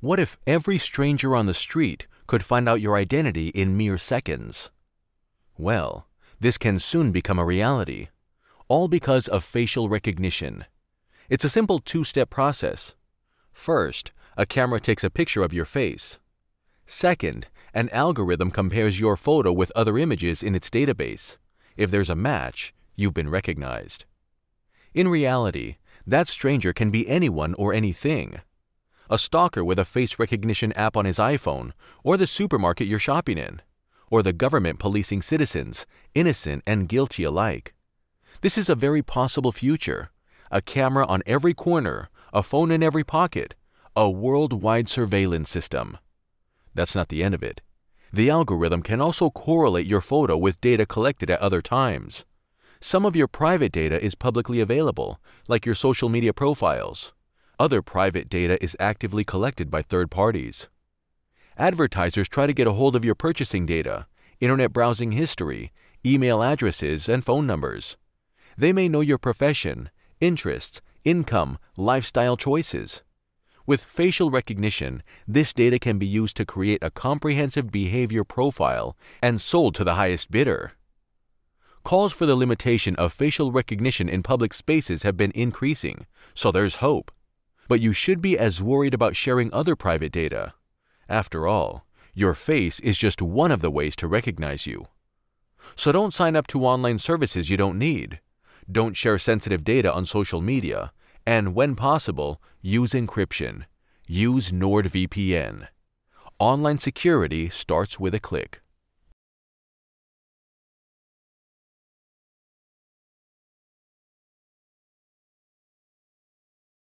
What if every stranger on the street could find out your identity in mere seconds? Well, this can soon become a reality, all because of facial recognition. It's a simple two-step process. First, a camera takes a picture of your face. Second, an algorithm compares your photo with other images in its database. If there's a match, you've been recognized. In reality, that stranger can be anyone or anything a stalker with a face recognition app on his iPhone, or the supermarket you're shopping in, or the government policing citizens, innocent and guilty alike. This is a very possible future. A camera on every corner, a phone in every pocket, a worldwide surveillance system. That's not the end of it. The algorithm can also correlate your photo with data collected at other times. Some of your private data is publicly available, like your social media profiles. Other private data is actively collected by third parties. Advertisers try to get a hold of your purchasing data, internet browsing history, email addresses, and phone numbers. They may know your profession, interests, income, lifestyle choices. With facial recognition, this data can be used to create a comprehensive behavior profile and sold to the highest bidder. Calls for the limitation of facial recognition in public spaces have been increasing, so there's hope. But you should be as worried about sharing other private data. After all, your face is just one of the ways to recognize you. So don't sign up to online services you don't need. Don't share sensitive data on social media. And when possible, use encryption. Use NordVPN. Online security starts with a click.